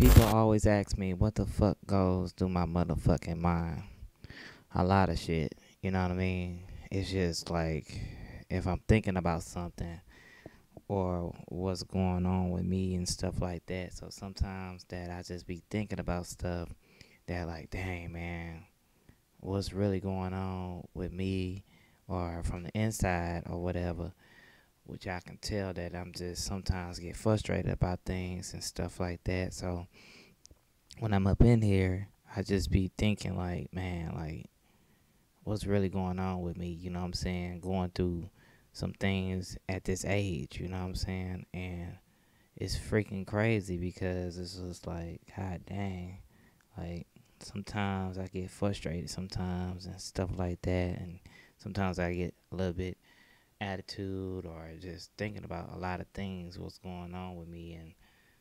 People always ask me what the fuck goes through my motherfucking mind. A lot of shit, you know what I mean? It's just like if I'm thinking about something or what's going on with me and stuff like that. So sometimes that I just be thinking about stuff that like, dang man, what's really going on with me or from the inside or whatever which I can tell that I'm just sometimes get frustrated about things and stuff like that. So when I'm up in here, I just be thinking like, man, like what's really going on with me, you know what I'm saying? Going through some things at this age, you know what I'm saying? And it's freaking crazy because it's just like, god dang. Like sometimes I get frustrated sometimes and stuff like that and sometimes I get a little bit attitude or just thinking about a lot of things what's going on with me and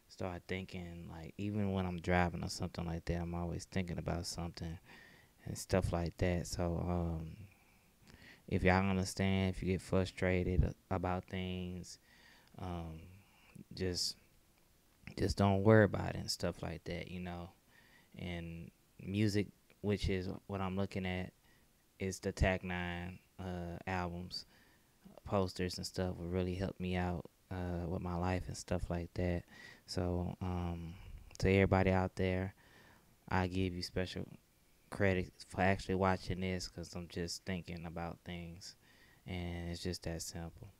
start thinking like even when I'm driving or something like that I'm always thinking about something and stuff like that so um if y'all understand if you get frustrated about things um just just don't worry about it and stuff like that you know and music which is what I'm looking at is the Tac 9 uh albums posters and stuff would really help me out uh, with my life and stuff like that. So um, to everybody out there, I give you special credit for actually watching this because I'm just thinking about things, and it's just that simple.